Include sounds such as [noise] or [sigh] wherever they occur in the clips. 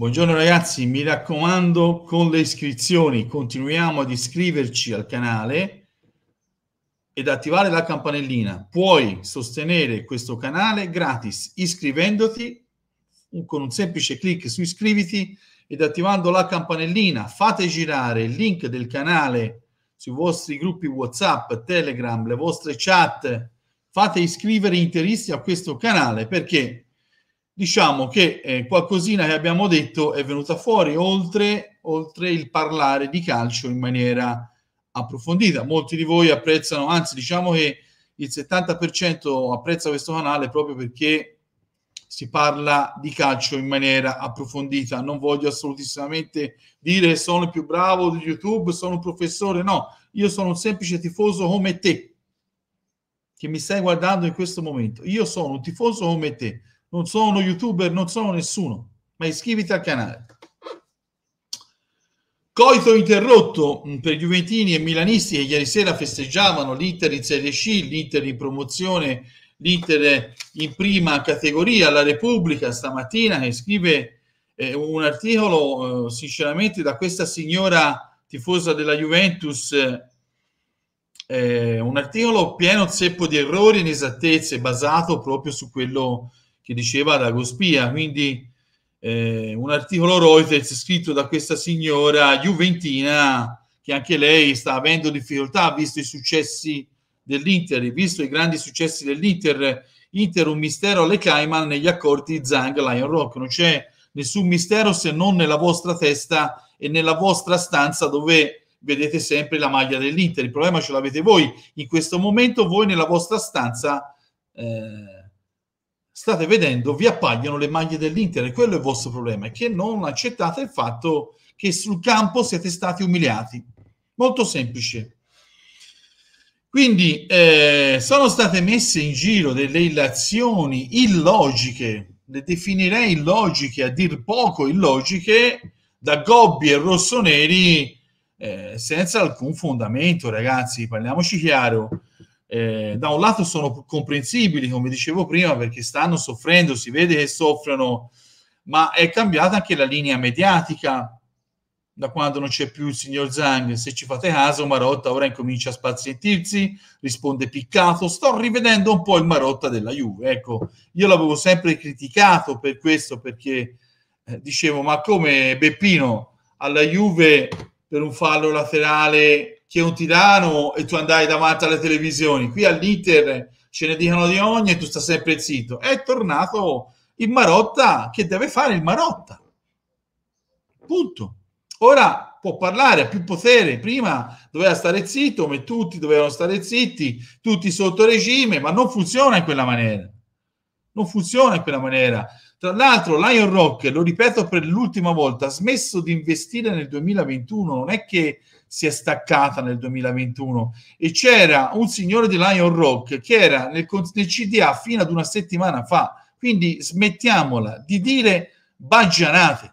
Buongiorno ragazzi, mi raccomando con le iscrizioni continuiamo ad iscriverci al canale ed attivare la campanellina. Puoi sostenere questo canale gratis iscrivendoti con un semplice clic su iscriviti ed attivando la campanellina. Fate girare il link del canale sui vostri gruppi WhatsApp, Telegram, le vostre chat. Fate iscrivere interisti a questo canale perché diciamo che eh, qualcosina che abbiamo detto è venuta fuori oltre, oltre il parlare di calcio in maniera approfondita. Molti di voi apprezzano, anzi diciamo che il 70% apprezza questo canale proprio perché si parla di calcio in maniera approfondita. Non voglio assolutamente dire sono il più bravo di YouTube, sono un professore, no, io sono un semplice tifoso come te che mi stai guardando in questo momento. Io sono un tifoso come te, non sono youtuber, non sono nessuno, ma iscriviti al canale. Coito interrotto mm, per Juventini e Milanisti che ieri sera festeggiavano l'Inter in Serie C, l'Inter in promozione, l'Inter in prima categoria, la Repubblica stamattina che scrive eh, un articolo eh, sinceramente da questa signora tifosa della Juventus, eh, un articolo pieno zeppo di errori e inesattezze basato proprio su quello che che diceva da Gospia, quindi eh, un articolo Reuters scritto da questa signora Juventina che anche lei sta avendo difficoltà visto i successi dell'Inter, visto i grandi successi dell'Inter, Inter un mistero alle Cayman negli accordi Zang Lion Rock, non c'è nessun mistero se non nella vostra testa e nella vostra stanza dove vedete sempre la maglia dell'Inter, il problema ce l'avete voi, in questo momento voi nella vostra stanza eh, state vedendo, vi appaiono le maglie dell'Inter e quello è il vostro problema, è che non accettate il fatto che sul campo siete stati umiliati. Molto semplice. Quindi eh, sono state messe in giro delle illazioni illogiche, le definirei illogiche, a dir poco illogiche, da gobbi e rossoneri eh, senza alcun fondamento, ragazzi, parliamoci chiaro eh, da un lato sono comprensibili, come dicevo prima, perché stanno soffrendo, si vede che soffrono, ma è cambiata anche la linea mediatica da quando non c'è più il signor Zhang. Se ci fate caso, Marotta ora incomincia a spazientirsi, risponde piccato. Sto rivedendo un po' il Marotta della Juve. Ecco, io l'avevo sempre criticato per questo, perché eh, dicevo, ma come Beppino alla Juve per un fallo laterale che è un tirano e tu andai davanti alle televisioni. Qui all'Inter ce ne dicono di ogni e tu stai sempre zitto. È tornato il Marotta che deve fare il Marotta. Punto. Ora può parlare, ha più potere. Prima doveva stare zitto, come tutti dovevano stare zitti, tutti sotto regime, ma non funziona in quella maniera. Non funziona in quella maniera. Tra l'altro, Lion Rock, lo ripeto per l'ultima volta, ha smesso di investire nel 2021, non è che si è staccata nel 2021 e c'era un signore di Lion Rock che era nel, nel CDA fino ad una settimana fa. Quindi smettiamola di dire baggianate.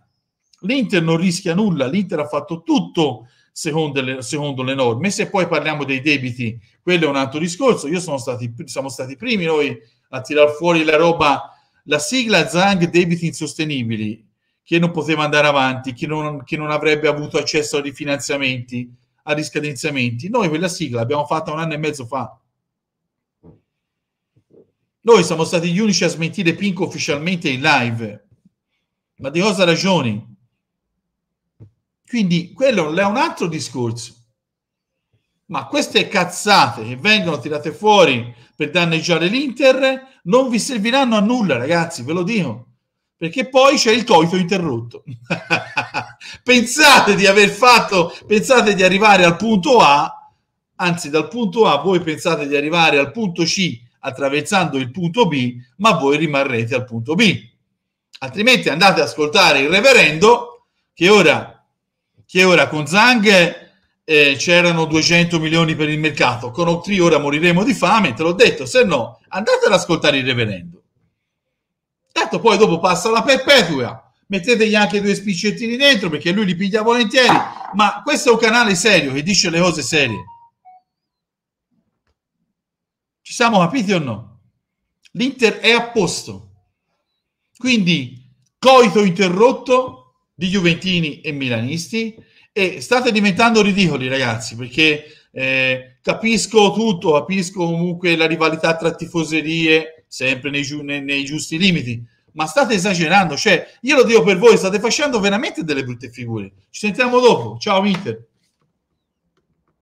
L'Inter non rischia nulla, l'Inter ha fatto tutto secondo le, secondo le, norme. Se poi parliamo dei debiti, quello è un altro discorso. Io sono stati, siamo stati i primi noi a tirar fuori la roba la sigla Zang debiti insostenibili, che non poteva andare avanti, che non, che non avrebbe avuto accesso ai finanziamenti, a riscadenziamenti, noi quella sigla l'abbiamo fatta un anno e mezzo fa. Noi siamo stati gli unici a smentire Pinco ufficialmente in live. Ma di cosa ragioni? Quindi quello è un altro discorso ma queste cazzate che vengono tirate fuori per danneggiare l'Inter non vi serviranno a nulla, ragazzi, ve lo dico. Perché poi c'è il coito interrotto. [laughs] pensate di aver fatto, pensate di arrivare al punto A, anzi dal punto A voi pensate di arrivare al punto C attraversando il punto B, ma voi rimarrete al punto B. Altrimenti andate ad ascoltare il reverendo che ora, che ora con Zang eh, c'erano 200 milioni per il mercato, con Octree ora moriremo di fame, te l'ho detto, se no andate ad ascoltare il reverendo. Tanto poi dopo passa la perpetua, mettetegli anche due spiccettini dentro perché lui li piglia volentieri, ma questo è un canale serio che dice le cose serie. Ci siamo capiti o no? L'Inter è a posto. Quindi coito interrotto di Juventini e Milanisti, e state diventando ridicoli, ragazzi, perché eh, capisco tutto, capisco comunque la rivalità tra tifoserie, sempre nei, nei, nei giusti limiti, ma state esagerando. Cioè, io lo dico per voi, state facendo veramente delle brutte figure. Ci sentiamo dopo. Ciao, Inter.